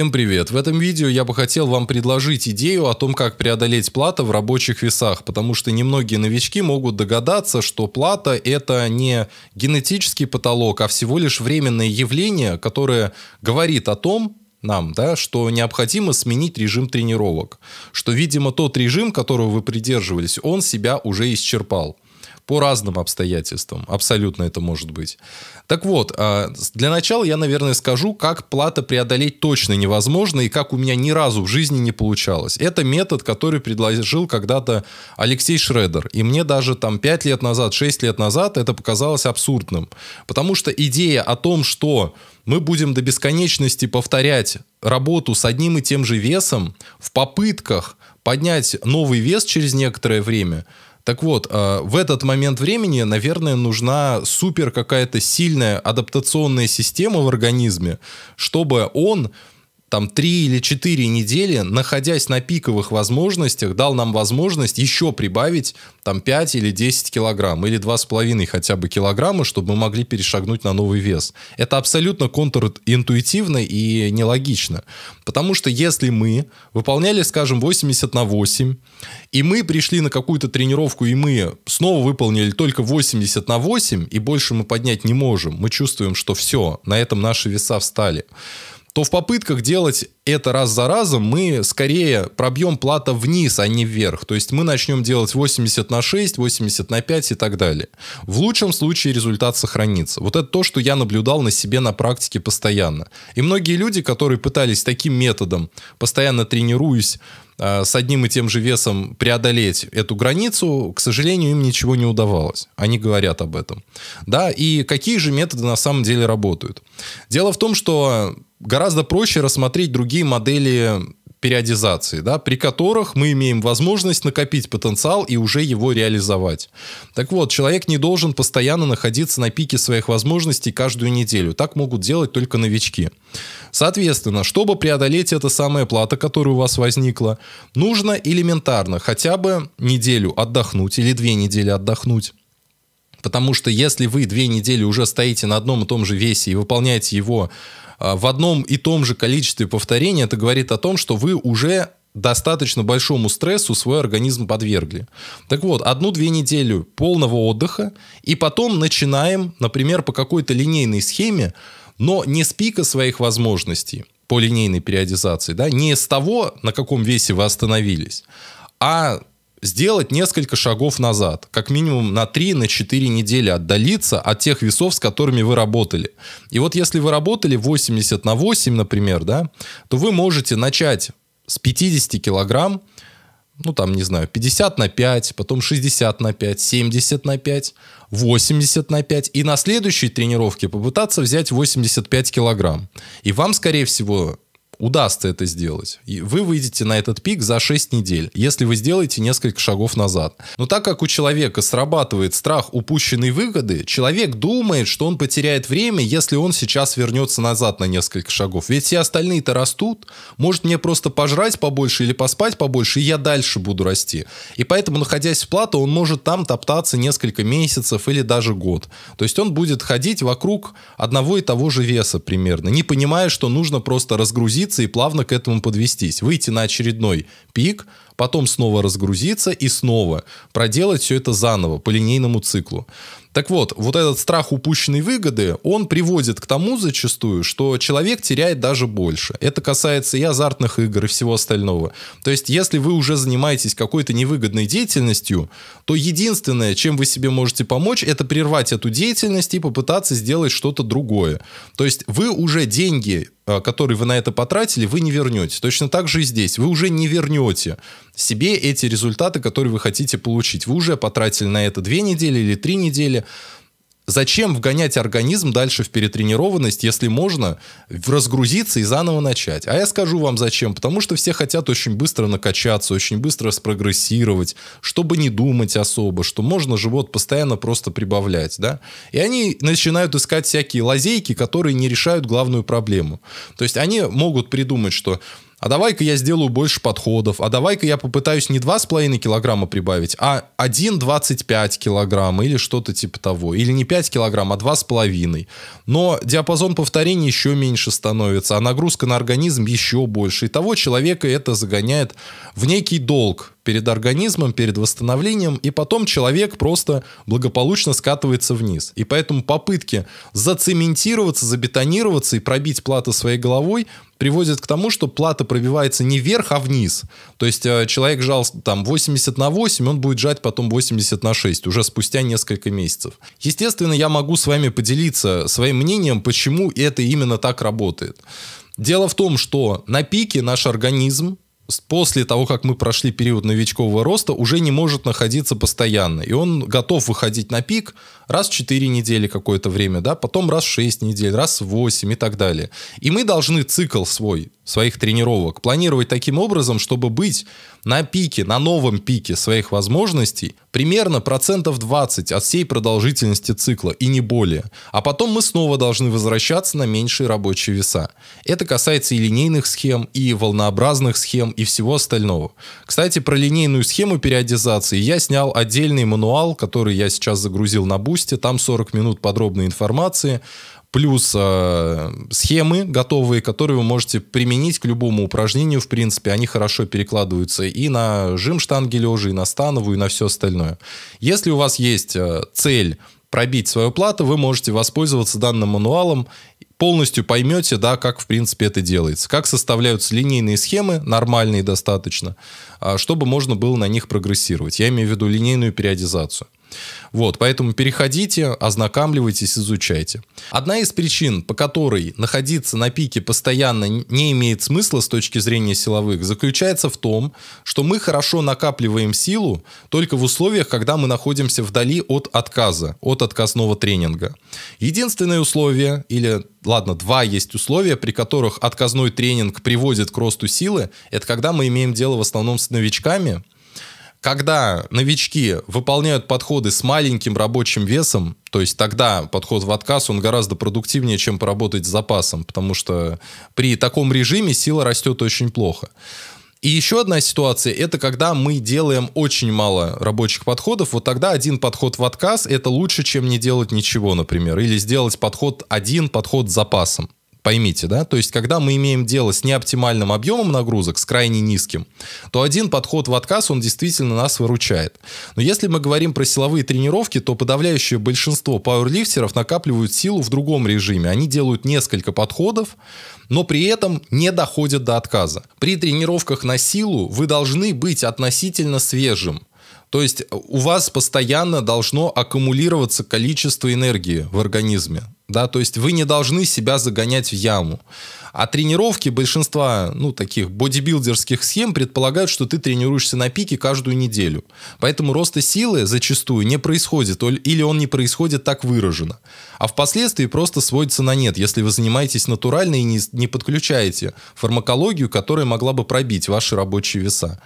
Всем привет! В этом видео я бы хотел вам предложить идею о том, как преодолеть плата в рабочих весах, потому что немногие новички могут догадаться, что плата это не генетический потолок, а всего лишь временное явление, которое говорит о том, нам, да, что необходимо сменить режим тренировок, что, видимо, тот режим, которого вы придерживались, он себя уже исчерпал по разным обстоятельствам. Абсолютно это может быть. Так вот, а, для начала я, наверное, скажу, как плата преодолеть точно невозможно и как у меня ни разу в жизни не получалось. Это метод, который предложил когда-то Алексей Шредер. И мне даже там 5 лет назад, 6 лет назад это показалось абсурдным. Потому что идея о том, что мы будем до бесконечности повторять работу с одним и тем же весом в попытках поднять новый вес через некоторое время – так вот, а, в этот момент времени, наверное, нужна супер какая-то сильная адаптационная система в организме, чтобы он там три или четыре недели, находясь на пиковых возможностях, дал нам возможность еще прибавить там 5 или 10 килограмм, или 2,5 хотя бы килограмма, чтобы мы могли перешагнуть на новый вес. Это абсолютно контринтуитивно и нелогично. Потому что если мы выполняли, скажем, 80 на 8, и мы пришли на какую-то тренировку, и мы снова выполнили только 80 на 8, и больше мы поднять не можем, мы чувствуем, что все, на этом наши веса встали то в попытках делать это раз за разом мы скорее пробьем плата вниз, а не вверх. То есть мы начнем делать 80 на 6, 80 на 5 и так далее. В лучшем случае результат сохранится. Вот это то, что я наблюдал на себе на практике постоянно. И многие люди, которые пытались таким методом, постоянно тренируясь, э, с одним и тем же весом преодолеть эту границу, к сожалению, им ничего не удавалось. Они говорят об этом. Да, и какие же методы на самом деле работают? Дело в том, что гораздо проще рассмотреть другие модели периодизации, да, при которых мы имеем возможность накопить потенциал и уже его реализовать. Так вот, человек не должен постоянно находиться на пике своих возможностей каждую неделю. Так могут делать только новички. Соответственно, чтобы преодолеть это самое плата, которая у вас возникла, нужно элементарно хотя бы неделю отдохнуть или две недели отдохнуть Потому что если вы две недели уже стоите на одном и том же весе и выполняете его а, в одном и том же количестве повторений, это говорит о том, что вы уже достаточно большому стрессу свой организм подвергли. Так вот, одну-две недели полного отдыха, и потом начинаем, например, по какой-то линейной схеме, но не с пика своих возможностей по линейной периодизации, да, не с того, на каком весе вы остановились, а сделать несколько шагов назад, как минимум на 3-4 на недели отдалиться от тех весов, с которыми вы работали. И вот если вы работали 80 на 8, например, да, то вы можете начать с 50 килограмм, ну там, не знаю, 50 на 5, потом 60 на 5, 70 на 5, 80 на 5, и на следующей тренировке попытаться взять 85 килограмм. И вам, скорее всего, удастся это сделать. И вы выйдете на этот пик за 6 недель, если вы сделаете несколько шагов назад. Но так как у человека срабатывает страх упущенной выгоды, человек думает, что он потеряет время, если он сейчас вернется назад на несколько шагов. Ведь все остальные-то растут. Может мне просто пожрать побольше или поспать побольше, и я дальше буду расти. И поэтому, находясь в плато, он может там топтаться несколько месяцев или даже год. То есть он будет ходить вокруг одного и того же веса примерно, не понимая, что нужно просто разгрузиться остановиться и плавно к этому подвестись, выйти на очередной пик, потом снова разгрузиться и снова проделать все это заново по линейному циклу. Так вот, вот этот страх упущенной выгоды, он приводит к тому зачастую, что человек теряет даже больше. Это касается и азартных игр, и всего остального. То есть, если вы уже занимаетесь какой-то невыгодной деятельностью, то единственное, чем вы себе можете помочь, это прервать эту деятельность и попытаться сделать что-то другое. То есть, вы уже деньги э, которые вы на это потратили, вы не вернете. Точно так же и здесь. Вы уже не вернете себе эти результаты, которые вы хотите получить. Вы уже потратили на это две недели или три недели. Зачем вгонять организм дальше в перетренированность, если можно разгрузиться и заново начать? А я скажу вам зачем. Потому что все хотят очень быстро накачаться, очень быстро спрогрессировать, чтобы не думать особо, что можно живот постоянно просто прибавлять. Да? И они начинают искать всякие лазейки, которые не решают главную проблему. То есть они могут придумать, что а давай-ка я сделаю больше подходов, а давай-ка я попытаюсь не 2,5 килограмма прибавить, а 1,25 килограмма или что-то типа того. Или не 5 килограмм, а 2,5. Но диапазон повторений еще меньше становится, а нагрузка на организм еще больше. И того человека это загоняет в некий долг, перед организмом, перед восстановлением, и потом человек просто благополучно скатывается вниз. И поэтому попытки зацементироваться, забетонироваться и пробить плату своей головой приводит к тому, что плата пробивается не вверх, а вниз. То есть э, человек жал там 80 на 8, он будет жать потом 80 на 6 уже спустя несколько месяцев. Естественно, я могу с вами поделиться своим мнением, почему это именно так работает. Дело в том, что на пике наш организм после того, как мы прошли период новичкового роста, уже не может находиться постоянно. И он готов выходить на пик раз в 4 недели какое-то время, да, потом раз в 6 недель, раз в 8 и так далее. И мы должны цикл свой, своих тренировок планировать таким образом, чтобы быть на пике, на новом пике своих возможностей примерно процентов 20 от всей продолжительности цикла и не более. А потом мы снова должны возвращаться на меньшие рабочие веса. Это касается и линейных схем, и волнообразных схем, и всего остального. Кстати, про линейную схему периодизации я снял отдельный мануал, который я сейчас загрузил на Бусте. Там 40 минут подробной информации плюс э, схемы готовые, которые вы можете применить к любому упражнению, в принципе, они хорошо перекладываются и на жим штанги лежа, и на становую, и на все остальное. Если у вас есть э, цель пробить свою плату, вы можете воспользоваться данным мануалом, полностью поймете, да, как, в принципе, это делается, как составляются линейные схемы, нормальные достаточно, а, чтобы можно было на них прогрессировать. Я имею в виду линейную периодизацию. Вот, поэтому переходите, ознакомливайтесь, изучайте. Одна из причин, по которой находиться на пике постоянно не имеет смысла с точки зрения силовых, заключается в том, что мы хорошо накапливаем силу только в условиях, когда мы находимся вдали от отказа, от отказного тренинга. Единственное условие, или ладно, два есть условия, при которых отказной тренинг приводит к росту силы, это когда мы имеем дело в основном с новичками – когда новички выполняют подходы с маленьким рабочим весом, то есть тогда подход в отказ, он гораздо продуктивнее, чем поработать с запасом, потому что при таком режиме сила растет очень плохо. И еще одна ситуация, это когда мы делаем очень мало рабочих подходов, вот тогда один подход в отказ, это лучше, чем не делать ничего, например, или сделать подход один, подход с запасом. Поймите, да? То есть, когда мы имеем дело с неоптимальным объемом нагрузок, с крайне низким, то один подход в отказ, он действительно нас выручает. Но если мы говорим про силовые тренировки, то подавляющее большинство пауэрлифтеров накапливают силу в другом режиме. Они делают несколько подходов, но при этом не доходят до отказа. При тренировках на силу вы должны быть относительно свежим. То есть у вас постоянно должно аккумулироваться количество энергии в организме. Да, то есть вы не должны себя загонять в яму. А тренировки большинства, ну, таких бодибилдерских схем предполагают, что ты тренируешься на пике каждую неделю. Поэтому роста силы зачастую не происходит, или он не происходит так выраженно. А впоследствии просто сводится на нет, если вы занимаетесь натурально и не, не подключаете фармакологию, которая могла бы пробить ваши рабочие веса.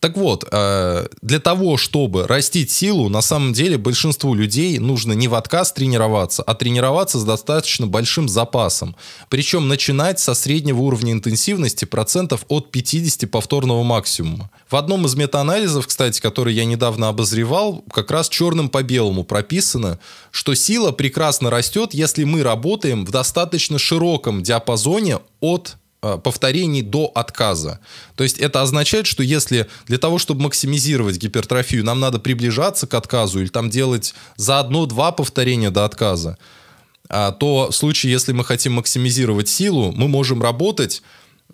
Так вот, э, для того, чтобы растить силу, на самом деле большинству людей нужно не в отказ тренироваться, а тренироваться с достаточно большим запасом. Причем начинать со среднего уровня интенсивности процентов от 50 повторного максимума. В одном из метаанализов, кстати, который я недавно обозревал, как раз черным по белому прописано, что сила прекрасно растет, если мы работаем в достаточно широком диапазоне от Э, повторений до отказа. То есть это означает, что если для того, чтобы максимизировать гипертрофию, нам надо приближаться к отказу или там делать за одно-два повторения до отказа, а, то в случае, если мы хотим максимизировать силу, мы можем работать,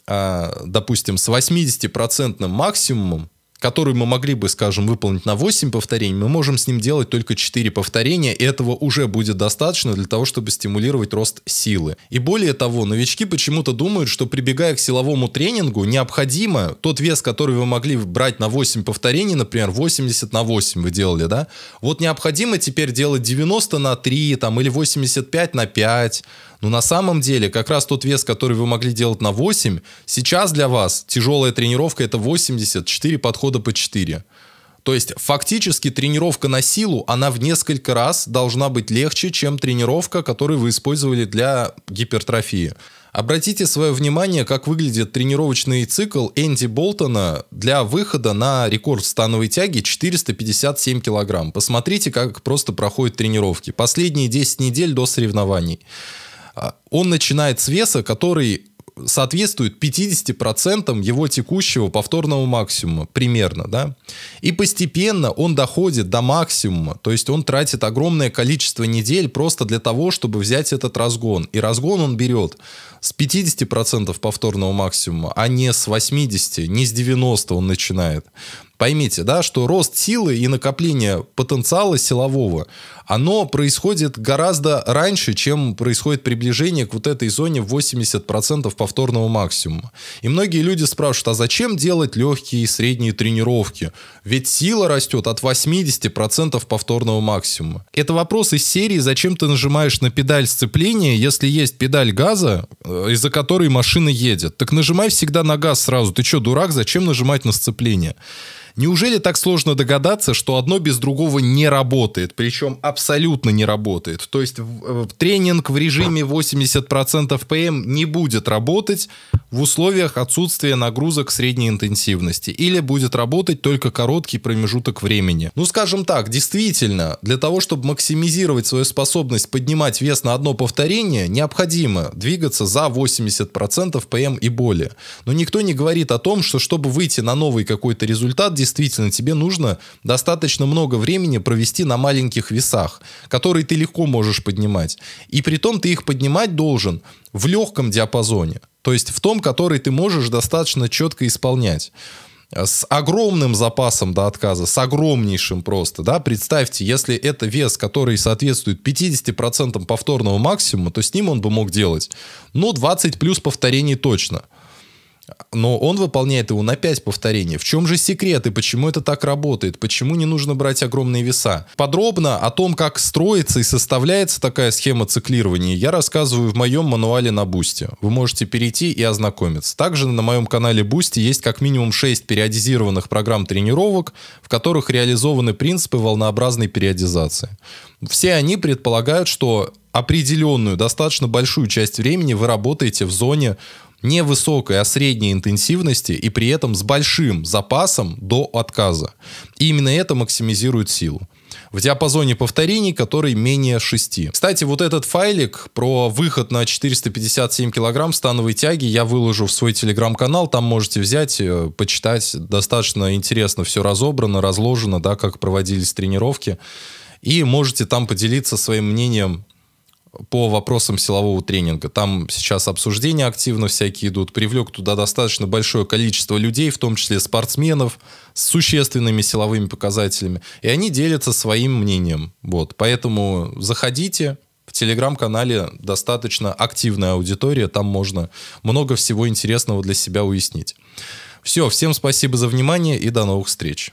а, допустим, с 80% максимумом который мы могли бы, скажем, выполнить на 8 повторений, мы можем с ним делать только 4 повторения, и этого уже будет достаточно для того, чтобы стимулировать рост силы. И более того, новички почему-то думают, что прибегая к силовому тренингу, необходимо тот вес, который вы могли брать на 8 повторений, например, 80 на 8 вы делали, да, вот необходимо теперь делать 90 на 3, там, или 85 на 5, но на самом деле, как раз тот вес, который вы могли делать на 8, сейчас для вас тяжелая тренировка это 84 подхода по 4. То есть фактически тренировка на силу, она в несколько раз должна быть легче, чем тренировка, которую вы использовали для гипертрофии. Обратите свое внимание, как выглядит тренировочный цикл Энди Болтона для выхода на рекорд становой тяги 457 килограмм. Посмотрите, как просто проходят тренировки. Последние 10 недель до соревнований. А, он начинает с веса, который соответствует 50% его текущего повторного максимума, примерно, да. И постепенно он доходит до максимума, то есть он тратит огромное количество недель просто для того, чтобы взять этот разгон. И разгон он берет с 50% повторного максимума, а не с 80, не с 90 он начинает. Поймите, да, что рост силы и накопление потенциала силового, оно происходит гораздо раньше, чем происходит приближение к вот этой зоне 80% повторного максимума. И многие люди спрашивают, а зачем делать легкие и средние тренировки? Ведь сила растет от 80% повторного максимума. Это вопрос из серии, зачем ты нажимаешь на педаль сцепления, если есть педаль газа, э, из-за которой машина едет. Так нажимай всегда на газ сразу. Ты что, дурак, зачем нажимать на сцепление? Неужели так сложно догадаться, что одно без другого не работает, причем абсолютно не работает? То есть э, тренинг в режиме 80% ПМ эм не будет работать в условиях отсутствия нагрузок средней интенсивности или будет работать только короткий промежуток времени. Ну, скажем так, действительно, для того, чтобы максимизировать свою способность поднимать вес на одно повторение, необходимо двигаться за 80% ПМ эм и более. Но никто не говорит о том, что чтобы выйти на новый какой-то результат, действительно тебе нужно достаточно много времени провести на маленьких весах, которые ты легко можешь поднимать. И при том ты их поднимать должен в легком диапазоне, то есть в том, который ты можешь достаточно четко исполнять с огромным запасом до отказа, с огромнейшим просто, да, представьте, если это вес, который соответствует 50% повторного максимума, то с ним он бы мог делать, ну, 20 плюс повторений точно но он выполняет его на 5 повторений. В чем же секрет и почему это так работает? Почему не нужно брать огромные веса? Подробно о том, как строится и составляется такая схема циклирования, я рассказываю в моем мануале на Бусте. Вы можете перейти и ознакомиться. Также на моем канале Бусте есть как минимум 6 периодизированных программ тренировок, в которых реализованы принципы волнообразной периодизации. Все они предполагают, что определенную, достаточно большую часть времени вы работаете в зоне не высокой, а средней интенсивности и при этом с большим запасом до отказа. И именно это максимизирует силу в диапазоне повторений, который менее 6. Кстати, вот этот файлик про выход на 457 килограмм становой тяги я выложу в свой телеграм-канал, там можете взять, э, почитать, достаточно интересно все разобрано, разложено, да, как проводились тренировки, и можете там поделиться своим мнением по вопросам силового тренинга. Там сейчас обсуждения активно всякие идут. Привлек туда достаточно большое количество людей, в том числе спортсменов, с существенными силовыми показателями. И они делятся своим мнением. Вот. Поэтому заходите. В телеграм-канале достаточно активная аудитория. Там можно много всего интересного для себя уяснить. Все, всем спасибо за внимание и до новых встреч.